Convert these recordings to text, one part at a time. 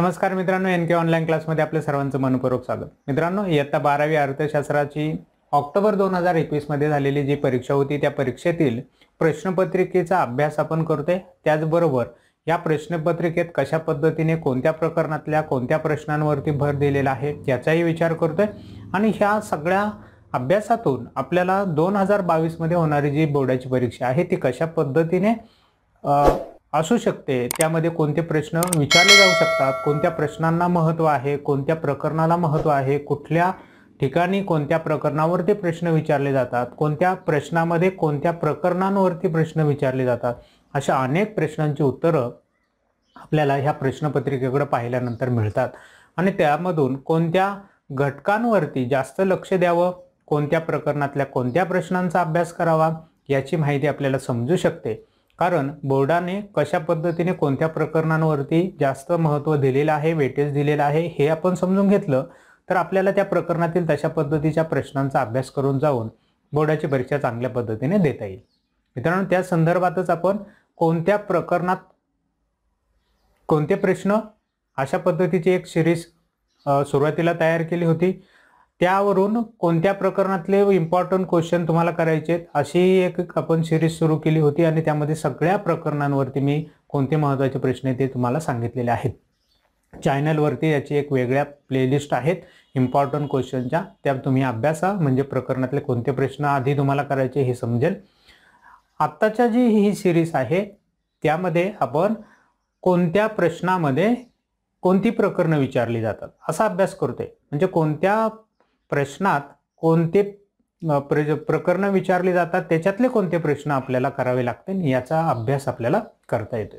नमस्कार मित्रांनो एन के ऑनलाईन क्लासमध्ये आपल्या सर्वांचं मनपूर्वक स्वागत मित्रांनो इयत्ता बारावी अर्थशास्त्राची ऑक्टोबर दोन हजार एकवीसमध्ये झालेली जी परीक्षा होती त्या परीक्षेतील प्रश्नपत्रिकेचा अभ्यास आपण करतोय त्याचबरोबर या प्रश्नपत्रिकेत कशा पद्धतीने कोणत्या प्रकरणातल्या कोणत्या प्रश्नांवरती भर दिलेला आहे याचाही विचार करतोय आणि ह्या सगळ्या अभ्यासातून आपल्याला दोन हजार बावीसमध्ये होणारी जी बोर्डाची परीक्षा आहे ती कशा पद्धतीने असू शकते त्यामध्ये कोणते प्रश्न विचारले जाऊ शकतात कोणत्या प्रश्नांना महत्त्व आहे कोणत्या प्रकरणाला महत्त्व आहे कुठल्या ठिकाणी कोणत्या प्रकरणावरती प्रश्न विचारले जातात कोणत्या प्रश्नामध्ये कोणत्या प्रकरणांवरती प्रश्न विचारले जातात अशा अनेक प्रश्नांची उत्तरं आपल्याला ह्या प्रश्नपत्रिकेकडे पाहिल्यानंतर मिळतात आणि त्यामधून कोणत्या घटकांवरती जास्त लक्ष द्यावं कोणत्या प्रकरणातल्या कोणत्या प्रश्नांचा अभ्यास करावा याची माहिती आपल्याला समजू शकते कारण बोर्डाने कशा पद्धतीने कोणत्या प्रकरणांवरती जास्त महत्त्व दिलेलं आहे वेटेज दिलेलं आहे हे आपण समजून घेतलं तर आपल्याला त्या प्रकरणातील तशा पद्धतीच्या प्रश्नांचा अभ्यास करून जाऊन बोर्डाची परीक्षा चांगल्या पद्धतीने देता येईल मित्रांनो त्या संदर्भातच आपण कोणत्या प्रकरणात कोणते प्रश्न अशा पद्धतीची एक सिरीज सुरुवातीला तयार केली होती त्यावरून कोणत्या प्रकरणातले इम्पॉर्टंट क्वेश्चन तुम्हाला करायचे आहेत अशी एक आपण सिरीज सुरू केली होती आणि त्यामध्ये सगळ्या प्रकरणांवरती मी कोणते महत्त्वाचे प्रश्न ते तुम्हाला सांगितलेले आहेत चॅनलवरती याची एक वेगळ्या प्लेलिस्ट आहेत इम्पॉर्टंट क्वेश्चनच्या त्या तुम्ही अभ्यासा म्हणजे प्रकरणातले कोणते प्रश्न आधी तुम्हाला करायचे हे समजेल आत्ताच्या जी ही सिरीज आहे त्यामध्ये आपण कोणत्या प्रश्नामध्ये कोणती प्रकरणं विचारली जातात असा अभ्यास करतोय म्हणजे कोणत्या प्रश्नात कोणते प्रकरण विचारले जातात त्याच्यातले कोणते प्रश्न आपल्याला करावे लागतील याचा अभ्यास आपल्याला करता येतो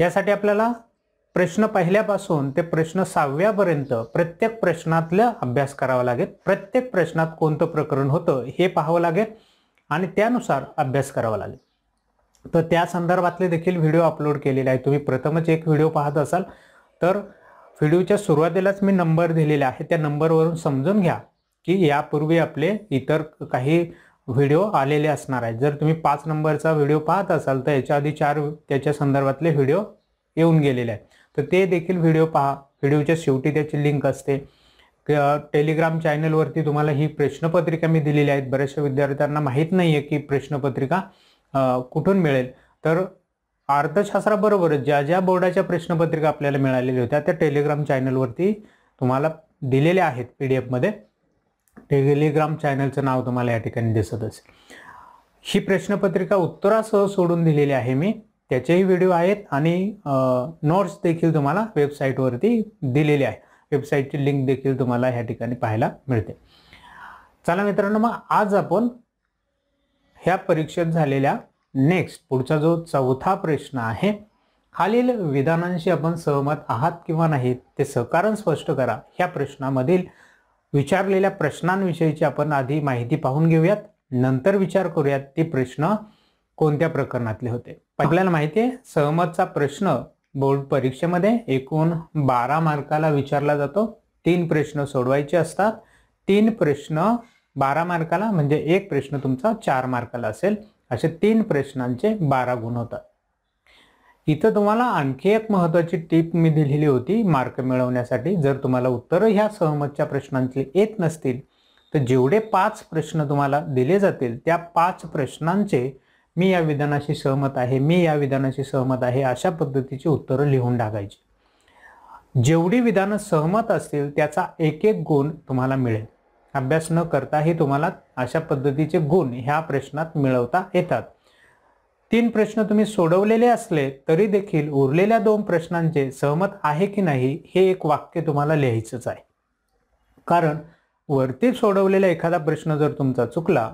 यासाठी आपल्याला प्रश्न पहिल्यापासून ते प्रश्न सहाव्यापर्यंत प्रत्येक प्रश्नातलं अभ्यास करावा लागेल प्रत्येक प्रश्नात कोणतं प्रकरण होतं हे पाहावं लागेल आणि त्यानुसार अभ्यास करावा लागेल तर त्या संदर्भातले देखील व्हिडिओ अपलोड केलेले आहे तुम्ही प्रथमच एक व्हिडिओ पाहत असाल तर व्हिडिओच्या सुरुवातीलाच मी नंबर दिलेला आहे त्या नंबरवरून समजून घ्या की यापूर्वी आपले इतर काही व्हिडिओ आलेले असणार आहेत जर तुम्ही पाच नंबरचा व्हिडिओ पाहत असाल तर याच्या आधी चार त्याच्या संदर्भातले व्हिडिओ येऊन गेलेले आहेत तर ते देखील व्हिडिओ पहा व्हिडिओच्या शेवटी त्याची लिंक असते टेलिग्राम चॅनलवरती तुम्हाला ही प्रश्नपत्रिका मी दिलेली आहेत बऱ्याचशा विद्यार्थ्यांना माहीत नाही आहे की प्रश्नपत्रिका कुठून मिळेल तर अर्थशास्त्राबरोबर ज्या ज्या बोर्डाच्या प्रश्नपत्रिका आपल्याला मिळालेल्या होत्या त्या टेलिग्राम चॅनलवरती तुम्हाला दिलेल्या आहेत पी डी एफमध्ये टेलिग्राम चॅनलचं नाव तुम्हाला या ठिकाणी दिसत असेल ही प्रश्नपत्रिका उत्तरासह सोडून दिलेली आहे मी त्याचेही व्हिडिओ आहेत आणि नोट्स देखील तुम्हाला वेबसाईटवरती दिलेले आहे वेबसाईटची लिंक देखील तुम्हाला ह्या ठिकाणी पाहायला मिळते चला मित्रांनो मग आज आपण ह्या परीक्षेत झालेल्या नेक्स्ट पुढचा जो चौथा प्रश्न आहे खालील विधानांशी आपण सहमत आहात किंवा नाही ते सहकारण स्पष्ट करा ह्या प्रश्नामधील विचारलेल्या प्रश्नांविषयीची आपण आधी माहिती पाहून घेऊयात नंतर विचार करूयात ते प्रश्न कोणत्या प्रकरणातले होते आपल्याला माहिती आहे सहमतचा प्रश्न बोर्ड परीक्षेमध्ये एकूण बारा मार्काला विचारला जातो तीन प्रश्न सोडवायचे असतात तीन प्रश्न बारा मार्काला म्हणजे एक प्रश्न तुमचा चार मार्काला असेल असे तीन प्रश्नांचे बारा गुण होतात इथं तुम्हाला आणखी एक महत्वाची टीप मी दिलेली होती मार्क मिळवण्यासाठी जर तुम्हाला उत्तरं ह्या सहमतच्या प्रश्नांची येत नसतील तर जेवढे पाच प्रश्न तुम्हाला दिले जातील त्या पाच प्रश्नांचे मी या विधानाशी सहमत आहे मी या विधानाशी सहमत आहे अशा पद्धतीची उत्तरं लिहून टाकायची जेवढी विधानं सहमत असतील त्याचा एक एक गुण तुम्हाला मिळेल अभ्यास न करता तुम्हाला अशा पद्धतीचे गुण ह्या प्रश्नात मिळवता येतात तीन प्रश्न तुम्ही सोडवलेले असले तरी देखील उरलेल्या दोन प्रश्नांचे सहमत आहे की नाही हे एक वाक्य तुम्हाला लिहायचंच आहे कारण वरती सोडवलेला एखादा प्रश्न जर तुमचा चुकला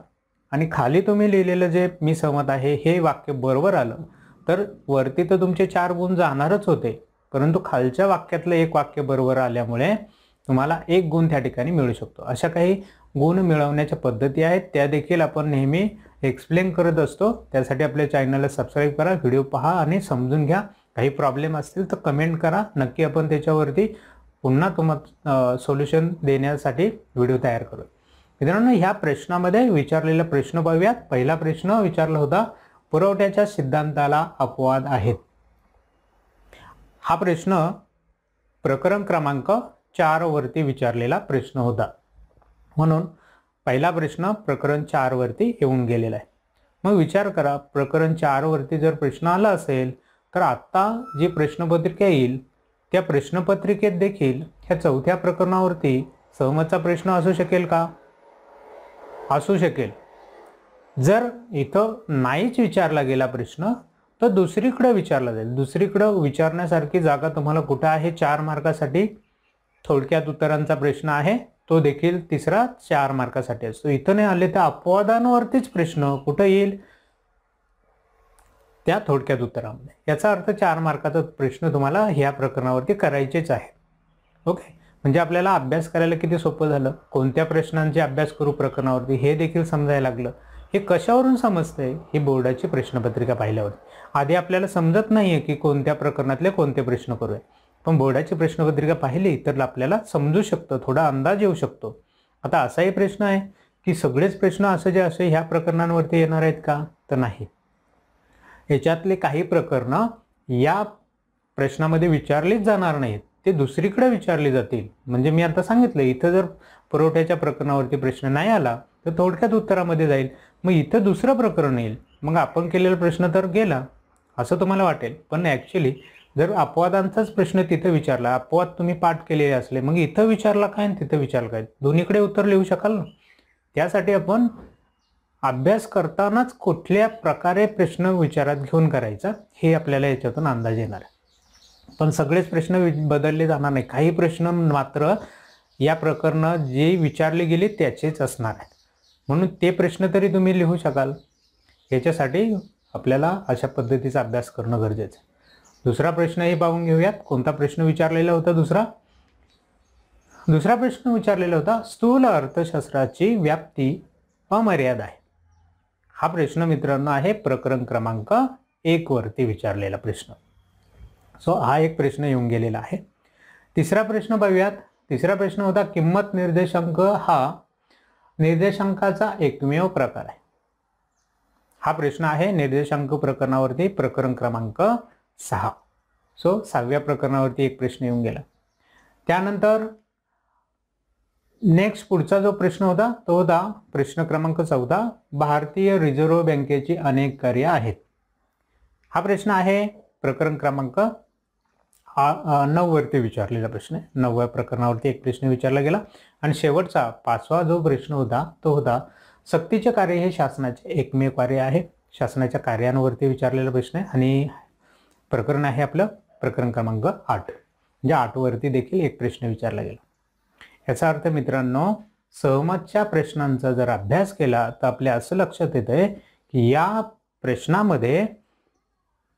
आणि खाली तुम्ही लिहिलेलं जे मी सहमत आहे हे वाक्य बरोबर आलं तर वरती तर तुमचे चार गुण जाणारच होते परंतु खालच्या वाक्यातलं एक वाक्य बरोबर आल्यामुळे तुम्हाला एक गुण त्या ठिकाणी मिळू शकतो अशा काही गुण मिळवण्याच्या पद्धती आहेत त्या देखील आपण नेहमी एक्सप्लेन करत असतो त्यासाठी आपल्या चॅनलला सबस्क्राईब करा व्हिडिओ पहा आणि समजून घ्या काही प्रॉब्लेम असतील तर कमेंट करा नक्की आपण त्याच्यावरती पुन्हा तुम्हा सोल्युशन देण्यासाठी व्हिडिओ तयार करू मित्रांनो ह्या प्रश्नामध्ये विचारलेला प्रश्न पाहूयात पहिला प्रश्न विचारला होता पुरवठ्याच्या सिद्धांताला अपवाद आहेत हा प्रश्न प्रकरण क्रमांक चार वरती विचारलेला प्रश्न होता म्हणून पहिला प्रश्न प्रकरण चार वरती येऊन गेलेला आहे मग विचार करा प्रकरण चार वरती जर प्रश्न आला असेल तर आत्ता जी प्रश्नपत्रिका येईल त्या प्रश्नपत्रिकेत देखील ह्या चौथ्या प्रकरणावरती सहमतचा प्रश्न असू शकेल का असू शकेल जर इथं नाहीच विचारला गेला प्रश्न तर दुसरीकडं विचारला जाईल दुसरीकडं विचारण्यासारखी जागा तुम्हाला कुठं आहे चार मार्कासाठी थोडक्यात उत्तरांचा प्रश्न आहे तो देखील तिसरा चार मार्कासाठी असतो इथं नाही आले तर अपवादांवरतीच प्रश्न कुठं येईल त्या थोडक्यात उत्तरामध्ये याचा अर्थ चार मार्काचा प्रश्न तुम्हाला ह्या प्रकरणावरती करायचेच आहे ओके म्हणजे आपल्याला अभ्यास करायला किती सोपं झालं कोणत्या प्रश्नांचे अभ्यास करू प्रकरणावरती हे देखील समजायला लागलं हे कशावरून समजतंय हे बोर्डाची प्रश्नपत्रिका पाहिल्यावरती आधी आपल्याला समजत नाही आहे की कोणत्या प्रकरणातले कोणते प्रश्न करूया पण बोर्डाची प्रश्नपत्रिका पाहिली तर आपल्याला समजू शकतं थोडा अंदाज येऊ शकतो आता असाही प्रश्न आहे की सगळेच प्रश्न असं जे असे ह्या प्रकरणांवरती येणार आहेत का तर नाही याच्यातले काही प्रकरणं या प्रश्नामध्ये विचारलीच जाणार नाहीत ते दुसरीकडे विचारले जातील म्हणजे मी आता सांगितलं इथं जर पुरवठ्याच्या प्रकरणावरती प्रश्न नाही आला तर थोडक्यात उत्तरामध्ये जाईल मग इथं दुसरं प्रकरण येईल मग आपण केलेला प्रश्न तर गेला असं तुम्हाला वाटेल पण ॲक्च्युली जर अपवादांचाच प्रश्न तिथे विचारला अपवाद तुम्ही पाठ केलेले असले मग इथं विचारला काय आणि तिथं विचारला काय दोन्हीकडे उत्तर लिहू शकाल ना त्यासाठी आपण अभ्यास करतानाच कुठल्या प्रकारे प्रश्न विचारात घेऊन करायचा हे आपल्याला याच्यातून अंदाज येणार आहे पण सगळेच प्रश्न बदलले जाणार नाही काही प्रश्न मात्र या प्रकरणं जे विचारले गेले त्याचेच असणार आहेत म्हणून ते प्रश्न तरी तुम्ही लिहू शकाल याच्यासाठी आपल्याला अशा पद्धतीचा अभ्यास करणं गरजेचं आहे दुसरा प्रश्नही पाहून घेऊयात कोणता प्रश्न विचारलेला होता दुसरा दुसरा प्रश्न विचारलेला होता स्थूल अर्थशास्त्राची व्याप्ती अमर्याद आहे हा प्रश्न मित्रांनो आहे प्रकरण क्रमांक एक वरती विचारलेला प्रश्न सो हा एक प्रश्न येऊन गेलेला आहे तिसरा प्रश्न पाहूयात तिसरा प्रश्न होता किंमत निर्देशांक हा निर्देशांकाचा एकमेव प्रकार आहे हा प्रश्न आहे निर्देशांक प्रकरणावरती प्रकरण क्रमांक सहा सो सहाव्या प्रकरणावरती एक प्रश्न येऊन गेला त्यानंतर नेक्स्ट पुढचा जो प्रश्न होता तो होता प्रश्न क्रमांक चौदा भारतीय रिझर्व्ह बँकेची अनेक कार्य आहेत हा प्रश्न आहे प्रकरण क्रमांक नऊवरती विचारलेला प्रश्न आहे नवव्या प्रकरणावरती एक प्रश्न विचारला गेला आणि शेवटचा पाचवा जो प्रश्न होता तो होता सक्तीचे कार्य हे शासनाचे एकमेव कार्य आहे शासनाच्या कार्यांवरती विचारलेला प्रश्न आहे आणि प्रकरण आहे आपलं प्रकरण क्रमांक आठ म्हणजे आठवरती देखील एक प्रश्न विचारला गेला याचा अर्थ मित्रांनो सहमतच्या प्रश्नांचा जर अभ्यास केला तर आपल्या असं लक्षात येतंय की या प्रश्नामध्ये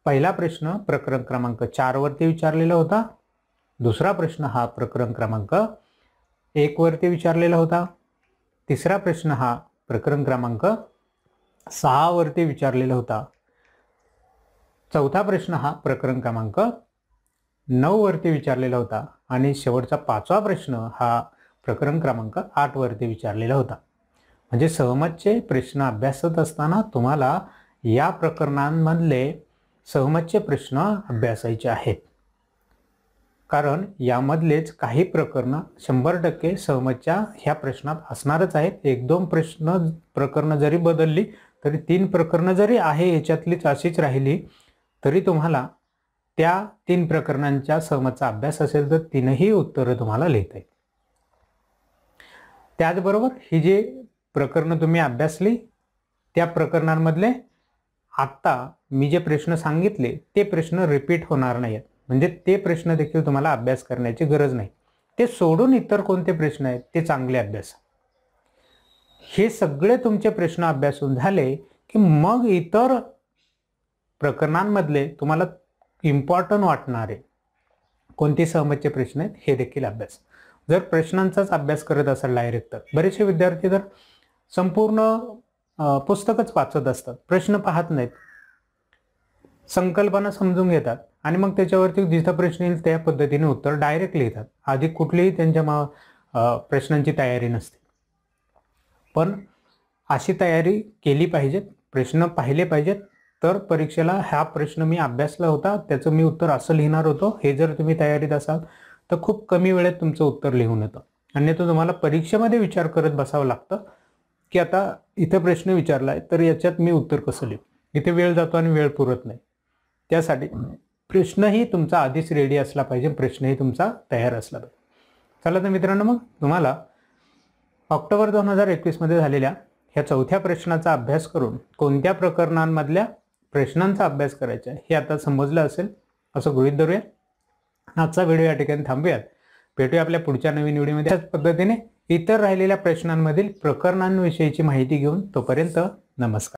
पहिला प्रश्न प्रकरण क्रमांक चारवरती विचारलेला होता दुसरा प्रश्न हा प्रकरण क्रमांक एकवरती विचारलेला होता तिसरा प्रश्न हा प्रकरण क्रमांक सहावरती विचारलेला होता चौथा प्रश्न हा प्रकरण क्रमांक नऊ वरती विचारलेला होता आणि शेवटचा पाचवा प्रश्न हा प्रकरण क्रमांक आठ वरती विचारलेला होता म्हणजे सहमतचे प्रश्न अभ्यासत असताना तुम्हाला या प्रकरणांमधले सहमतचे प्रश्न अभ्यासायचे आहेत कारण यामधलेच काही प्रकरणं शंभर टक्के सहमतच्या ह्या प्रश्नात असणारच आहेत एक दोन प्रश्न प्रकरणं जरी बदलली तरी तीन प्रकरणं जरी आहे याच्यातलीच अशीच राहिली तरी तुम्हाला त्या तीन प्रकरणांच्या समचा अभ्यास असेल तर तीनही उत्तरं तुम्हाला लिहिता येईल त्याचबरोबर ही जी प्रकरणं तुम्ही अभ्यासली त्या प्रकरणांमधले आत्ता मी जे प्रश्न सांगितले ते प्रश्न रिपीट होणार नाही आहेत म्हणजे ते प्रश्न देखील तुम्हाला अभ्यास करण्याची गरज नाही ते सोडून इतर कोणते प्रश्न आहेत ते चांगले अभ्यास हे सगळे तुमचे प्रश्न अभ्यासून झाले की मग इतर प्रकरणांमधले तुम्हाला इम्पॉर्टंट वाटणारे कोणते सहमतचे प्रश्न आहेत हे देखील अभ्यास जर प्रश्नांचाच अभ्यास करत असाल डायरेक्ट तर बरेचसे विद्यार्थी तर संपूर्ण पुस्तकच वाचत असतात प्रश्न पाहत नाहीत संकल्पना समजून घेतात आणि मग त्याच्यावरती जिथं प्रश्न येईल त्या पद्धतीने उत्तर डायरेक्ट लिहितात आधी कुठलीही त्यांच्या मा प्रश्नांची तयारी नसते पण अशी तयारी केली पाहिजेत प्रश्न पाहिले पाहिजेत तर परीक्षेला हा प्रश्न मी अभ्यासला होता त्याचं मी उत्तर असं लिहिणार होतो हे जर तुम्ही तयारीत असाल तर खूप कमी वेळेत तुमचं उत्तर लिहून येतं अन्यथा तुम्हाला परीक्षेमध्ये विचार करत बसावं लागतं की आता इथं प्रश्न विचारला तर याच्यात मी उत्तर कसं लिहू इथे वेळ जातो आणि वेळ पुरत नाही त्यासाठी प्रश्नही तुमचा आधीच रेडी असला पाहिजे प्रश्नही तुमचा तयार असला पाहिजे चला तर मित्रांनो मग तुम्हाला ऑक्टोबर दोन हजार एकवीसमध्ये झालेल्या ह्या चौथ्या प्रश्नाचा अभ्यास करून कोणत्या प्रकरणांमधल्या प्रश्नांचा अभ्यास करायचा आहे हे आता समजलं असेल असं गृहित धरूया आजचा व्हिडिओ या ठिकाणी थांबूयात भेटूया आपल्या पुढच्या नवीन व्हिडिओमध्ये त्याच पद्धतीने इतर राहिलेल्या प्रश्नांमधील प्रकरणांविषयीची माहिती घेऊन तोपर्यंत नमस्कार